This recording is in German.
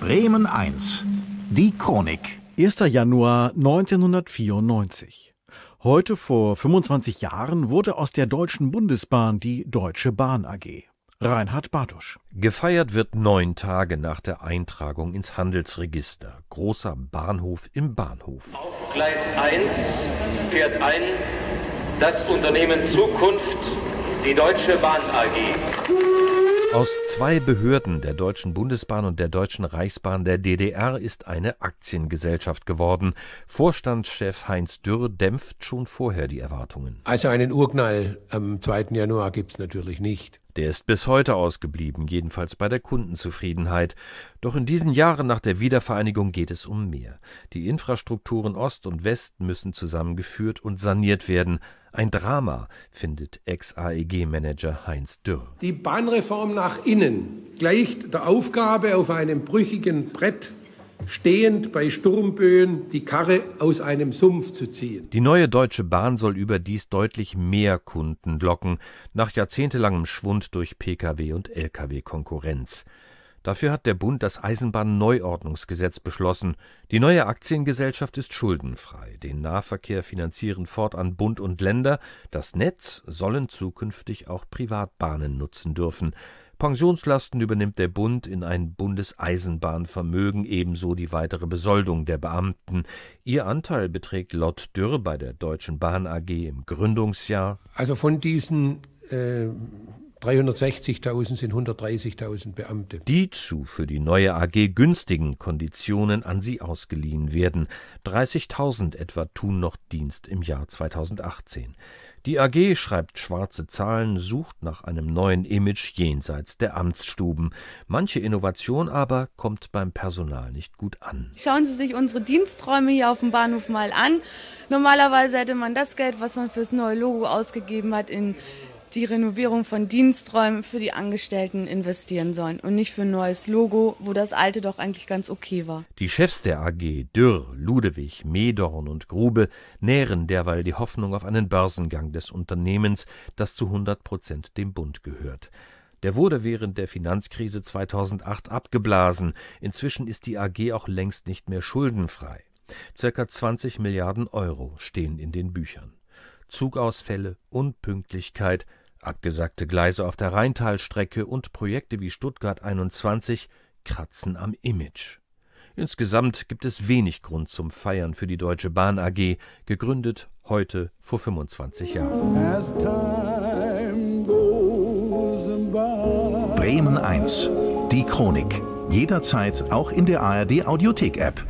Bremen 1. Die Chronik. 1. Januar 1994. Heute vor 25 Jahren wurde aus der Deutschen Bundesbahn die Deutsche Bahn AG. Reinhard Bartusch. Gefeiert wird neun Tage nach der Eintragung ins Handelsregister. Großer Bahnhof im Bahnhof. Auf Gleis 1 fährt ein das Unternehmen Zukunft, die Deutsche Bahn AG. Aus zwei Behörden, der Deutschen Bundesbahn und der Deutschen Reichsbahn der DDR, ist eine Aktiengesellschaft geworden. Vorstandschef Heinz Dürr dämpft schon vorher die Erwartungen. Also einen Urknall am 2. Januar gibt es natürlich nicht. Der ist bis heute ausgeblieben, jedenfalls bei der Kundenzufriedenheit. Doch in diesen Jahren nach der Wiedervereinigung geht es um mehr. Die Infrastrukturen Ost und West müssen zusammengeführt und saniert werden. Ein Drama, findet Ex-AEG-Manager Heinz Dürr. Die Bahnreform nach innen gleicht der Aufgabe, auf einem brüchigen Brett stehend bei Sturmböen die Karre aus einem Sumpf zu ziehen. Die neue Deutsche Bahn soll überdies deutlich mehr Kunden locken, nach jahrzehntelangem Schwund durch Pkw und Lkw-Konkurrenz. Dafür hat der Bund das Eisenbahnneuordnungsgesetz beschlossen. Die neue Aktiengesellschaft ist schuldenfrei. Den Nahverkehr finanzieren fortan Bund und Länder. Das Netz sollen zukünftig auch Privatbahnen nutzen dürfen. Pensionslasten übernimmt der Bund in ein Bundeseisenbahnvermögen, ebenso die weitere Besoldung der Beamten. Ihr Anteil beträgt laut Dürr bei der Deutschen Bahn AG im Gründungsjahr. Also von diesen äh, 360.000 sind 130.000 Beamte. Die zu für die neue AG günstigen Konditionen an sie ausgeliehen werden. 30.000 etwa tun noch Dienst im Jahr 2018. Die AG schreibt schwarze Zahlen, sucht nach einem neuen Image jenseits der Amtsstuben. Manche Innovation aber kommt beim Personal nicht gut an. Schauen Sie sich unsere Diensträume hier auf dem Bahnhof mal an. Normalerweise hätte man das Geld, was man fürs neue Logo ausgegeben hat, in die Renovierung von Diensträumen für die Angestellten investieren sollen und nicht für ein neues Logo, wo das alte doch eigentlich ganz okay war. Die Chefs der AG Dürr, Ludewig, Medorn und Grube nähren derweil die Hoffnung auf einen Börsengang des Unternehmens, das zu 100 Prozent dem Bund gehört. Der wurde während der Finanzkrise 2008 abgeblasen. Inzwischen ist die AG auch längst nicht mehr schuldenfrei. Circa 20 Milliarden Euro stehen in den Büchern. Zugausfälle, Unpünktlichkeit, abgesagte Gleise auf der Rheintalstrecke und Projekte wie Stuttgart 21 kratzen am Image. Insgesamt gibt es wenig Grund zum Feiern für die Deutsche Bahn AG, gegründet heute vor 25 Jahren. Bremen 1, die Chronik. Jederzeit auch in der ARD Audiothek-App.